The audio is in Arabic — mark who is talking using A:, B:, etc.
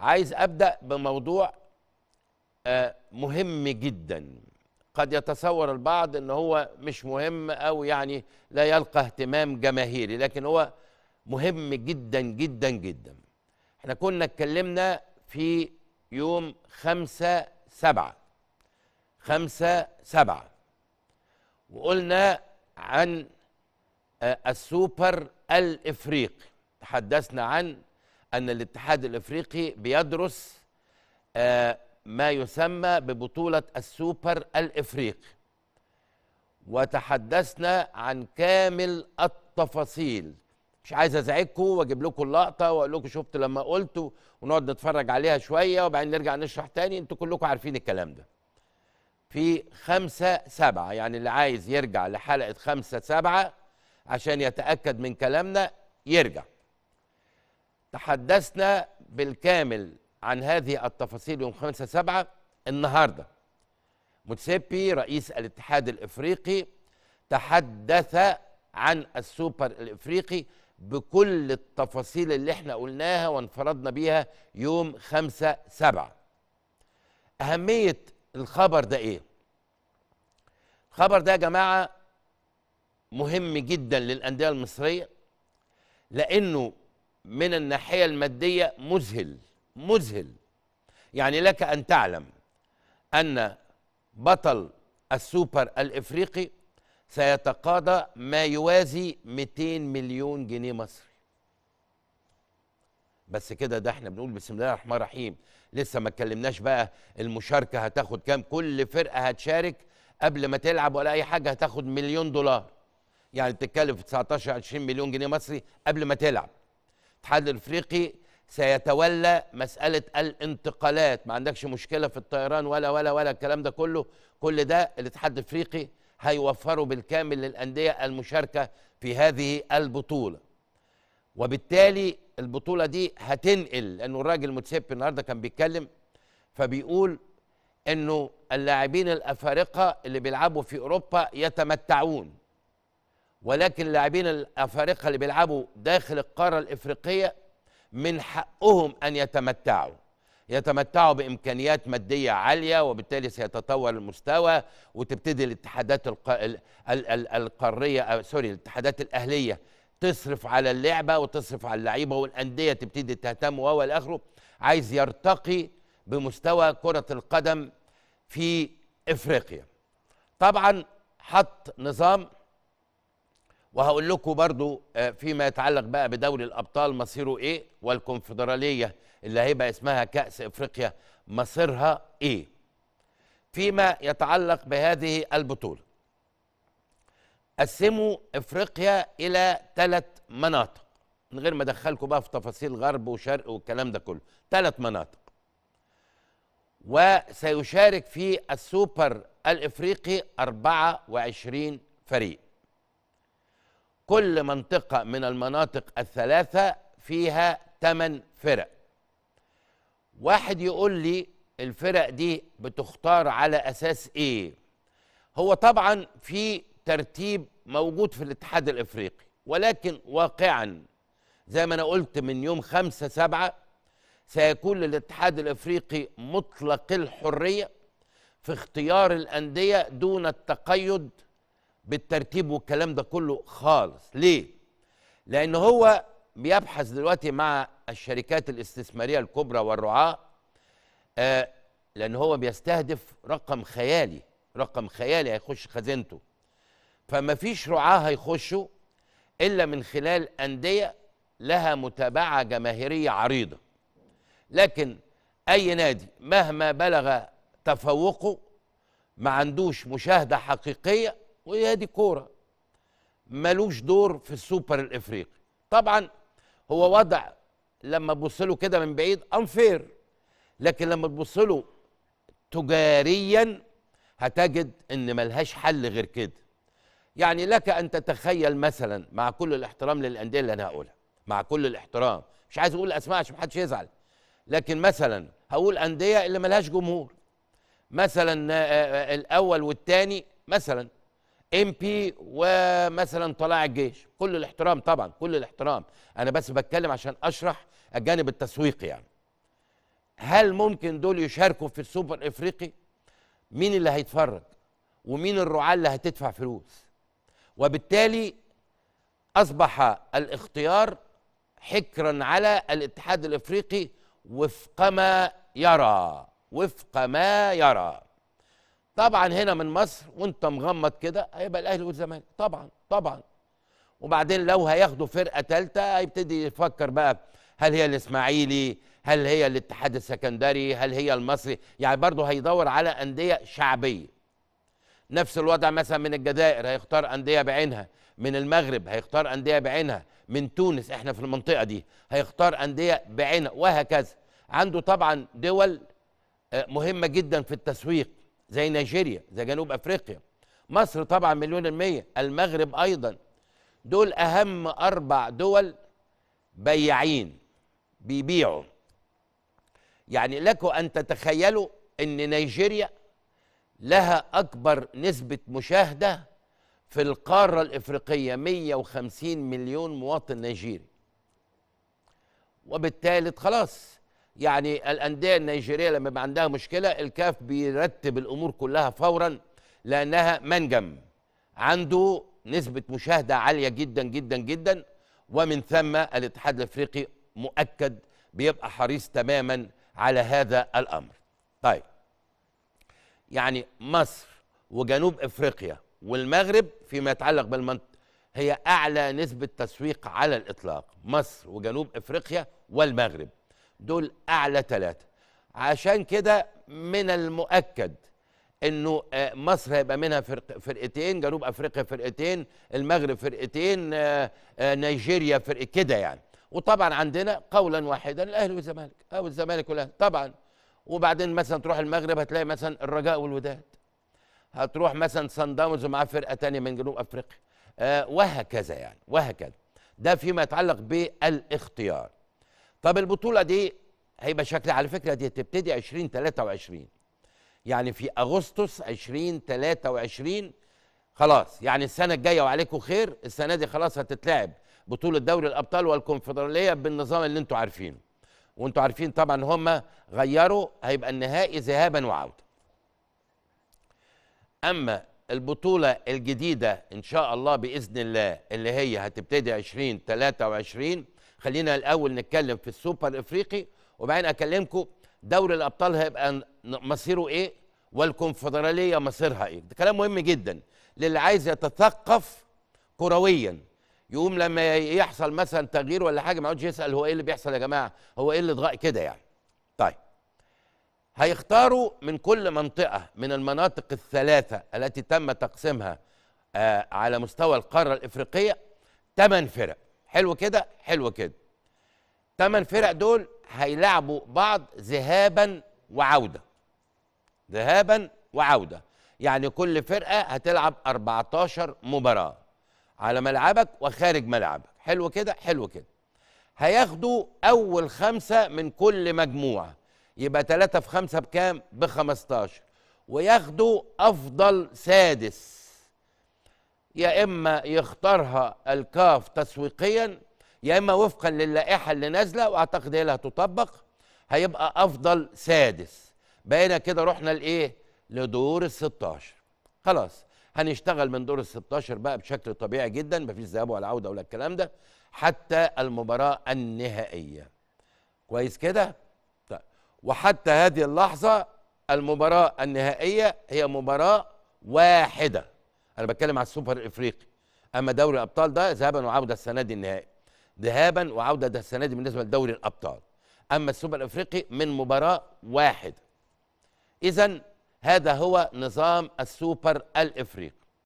A: عايز ابدا بموضوع آه، مهم جدا قد يتصور البعض ان هو مش مهم او يعني لا يلقى اهتمام جماهيري لكن هو مهم جدا جدا جدا احنا كنا اتكلمنا في يوم خمسة سبعة خمسة سبعة وقلنا عن آه، السوبر الافريقي تحدثنا عن أن الاتحاد الإفريقي بيدرس آه، ما يسمى ببطولة السوبر الإفريقي وتحدثنا عن كامل التفاصيل مش عايز ازعجكم واجيب لكم اللقطه واقول لكم شفت لما قلت ونقعد نتفرج عليها شويه وبعدين نرجع نشرح تاني انتوا كلكم عارفين الكلام ده. في خمسة سبعة يعني اللي عايز يرجع لحلقة خمسة سبعة عشان يتأكد من كلامنا يرجع تحدثنا بالكامل عن هذه التفاصيل يوم 5 7 النهارده موتسيبي رئيس الاتحاد الافريقي تحدث عن السوبر الافريقي بكل التفاصيل اللي احنا قلناها وانفردنا بيها يوم 5 7 اهميه الخبر ده ايه الخبر ده يا جماعه مهم جدا للانديه المصريه لانه من الناحية المادية مذهل مذهل يعني لك أن تعلم أن بطل السوبر الإفريقي سيتقاضى ما يوازي 200 مليون جنيه مصري بس كده ده احنا بنقول بسم الله الرحمن الرحيم لسه ما اتكلمناش بقى المشاركه هتاخد كام كل فرقه هتشارك قبل ما تلعب ولا اي حاجه هتاخد مليون دولار يعني بتتكلم في 19 20 مليون جنيه مصري قبل ما تلعب الاتحاد الافريقي سيتولى مساله الانتقالات ما عندكش مشكله في الطيران ولا ولا ولا الكلام ده كله كل ده الاتحاد الافريقي هيوفره بالكامل للانديه المشاركه في هذه البطوله وبالتالي البطوله دي هتنقل لانه الراجل متسيب النهارده كان بيتكلم فبيقول انه اللاعبين الافارقه اللي بيلعبوا في اوروبا يتمتعون ولكن اللاعبين الافارقه اللي بيلعبوا داخل القاره الافريقيه من حقهم ان يتمتعوا يتمتعوا بامكانيات ماديه عاليه وبالتالي سيتطور المستوى وتبتدي الاتحادات الق... ال... ال... القاريه أو آه، سوري الاتحادات الاهليه تصرف على اللعبه وتصرف على اللعيبه والانديه تبتدي تهتم وهو الى اخره عايز يرتقي بمستوى كره القدم في افريقيا طبعا حط نظام وهقول لكم برضو آه، فيما يتعلق بقى بدوري الابطال مصيره ايه والكونفدراليه اللي هيبقى اسمها كاس افريقيا مصيرها ايه فيما يتعلق بهذه البطوله قسموا افريقيا الى ثلاث مناطق من غير ما ادخلكم بقى في تفاصيل غرب وشرق والكلام ده كله ثلاث مناطق وسيشارك في السوبر الافريقي 24 فريق كل منطقة من المناطق الثلاثة فيها ثمان فرق واحد يقول لي الفرق دي بتختار على أساس إيه هو طبعا في ترتيب موجود في الاتحاد الإفريقي ولكن واقعا زي ما أنا قلت من يوم خمسة سبعة سيكون للاتحاد الإفريقي مطلق الحرية في اختيار الأندية دون التقيد بالترتيب والكلام ده كله خالص ليه لان هو بيبحث دلوقتي مع الشركات الاستثماريه الكبرى والرعاه آه لان هو بيستهدف رقم خيالي رقم خيالي هيخش خزينته فما فيش رعاه هيخشوا الا من خلال انديه لها متابعه جماهيريه عريضه لكن اي نادي مهما بلغ تفوقه ما عندوش مشاهده حقيقيه وهي دي كوره ملوش دور في السوبر الافريقي طبعا هو وضع لما تبص له كده من بعيد انفير لكن لما تبص له تجاريا هتجد ان ملهاش حل غير كده يعني لك ان تتخيل مثلا مع كل الاحترام للانديه اللي انا هقولها مع كل الاحترام مش عايز اقول اسماء عشان محدش يزعل لكن مثلا هقول انديه اللي ملهاش جمهور مثلا آه، آه، آه، الاول والثاني مثلا ام بي ومثلا طلائع الجيش كل الاحترام طبعا كل الاحترام انا بس بتكلم عشان اشرح الجانب التسويقي يعني هل ممكن دول يشاركوا في السوبر الافريقي مين اللي هيتفرج ومين الرعاه اللي هتدفع فلوس وبالتالي اصبح الاختيار حكرا على الاتحاد الافريقي وفق ما يرى وفق ما يرى طبعا هنا من مصر وانت مغمض كده هيبقى الاهلي والزمالك طبعا طبعا وبعدين لو هياخدوا فرقه ثالثه هيبتدي يفكر بقى هل هي الاسماعيلي هل هي الاتحاد السكندري هل هي المصري يعني برضه هيدور على انديه شعبيه نفس الوضع مثلا من الجزائر هيختار انديه بعينها من المغرب هيختار انديه بعينها من تونس احنا في المنطقه دي هيختار انديه بعينها وهكذا عنده طبعا دول آه، مهمه جدا في التسويق زي نيجيريا زي جنوب افريقيا مصر طبعا مليون المية المغرب ايضا دول اهم اربع دول بياعين بيبيعوا يعني لكم ان تتخيلوا ان نيجيريا لها اكبر نسبه مشاهده في القاره الافريقيه 150 مليون مواطن نيجيري وبالتالي خلاص يعني الانديه النيجيريه لما يبقى عندها مشكله الكاف بيرتب الامور كلها فورا لانها منجم عنده نسبه مشاهده عاليه جدا جدا جدا ومن ثم الاتحاد الافريقي مؤكد بيبقى حريص تماما على هذا الامر طيب يعني مصر وجنوب افريقيا والمغرب فيما يتعلق بالمنطقه هي اعلى نسبه تسويق على الاطلاق مصر وجنوب افريقيا والمغرب دول اعلى ثلاثه عشان كده من المؤكد انه آه، مصر هيبقى منها فرق فرقتين جنوب افريقيا فرقتين المغرب فرقتين آه، آه، نيجيريا فرق كده يعني وطبعا عندنا قولا واحدا الاهلي والزمالك او الزمالك والاهلي طبعا وبعدين مثلا تروح المغرب هتلاقي مثلا الرجاء والوداد هتروح مثلا سان داونز ومعاه فرقه ثانيه من جنوب افريقيا وهكذا يعني وهكذا ده فيما يتعلق بالاختيار طب البطوله دي هيبقى شكلها على فكره دي تبتدي 2023 يعني في اغسطس 2023 خلاص يعني السنه الجايه وعليكم خير السنه دي خلاص هتتلعب بطوله دوري الابطال والكونفدراليه بالنظام اللي انتوا عارفينه وانتوا عارفين طبعا هم غيروا هيبقى النهائي ذهابا وعوده اما البطوله الجديده ان شاء الله باذن الله اللي هي هتبتدي 2023 خلينا الاول نتكلم في السوبر الافريقي وبعدين اكلمكم دوري الابطال هيبقى مصيره ايه والكونفدراليه مصيرها ايه ده كلام مهم جدا للي عايز يتثقف كرويا يقوم لما يحصل مثلا تغيير ولا حاجه ما يقعدش يسال هو ايه اللي بيحصل يا جماعه هو ايه اللي اتغير كده يعني طيب هيختاروا من كل منطقه من المناطق الثلاثه التي تم تقسيمها آه، على مستوى القاره الافريقيه ثمان فرق حلو كده حلو كده ثمان فرق دول هيلعبوا بعض ذهابا وعوده ذهابا وعوده يعني كل فرقه هتلعب 14 مباراه على ملعبك وخارج ملعبك حلو كده حلو كده هياخدوا اول خمسه من كل مجموعه يبقى 3 في 5 بكام ب 15 وياخدوا افضل سادس يا اما يختارها الكاف تسويقيا يا اما وفقا للائحه اللي نازله واعتقد هي اللي هتطبق هيبقى افضل سادس بقينا كده رحنا لايه لدور ال 16 خلاص هنشتغل من دور ال 16 بقى بشكل طبيعي جدا مفيش ذهاب ولا عوده ولا الكلام ده حتى المباراه النهائيه كويس كده طيب وحتى هذه اللحظه المباراه النهائيه هي مباراه واحده انا بتكلم على السوبر الافريقي اما دوري الابطال ده ذهابا وعوده السنه دي النهائي ذهابا وعوده ده السنه دي بالنسبه لدوري الابطال اما السوبر الافريقي من مباراه واحده اذا هذا هو نظام السوبر الافريقي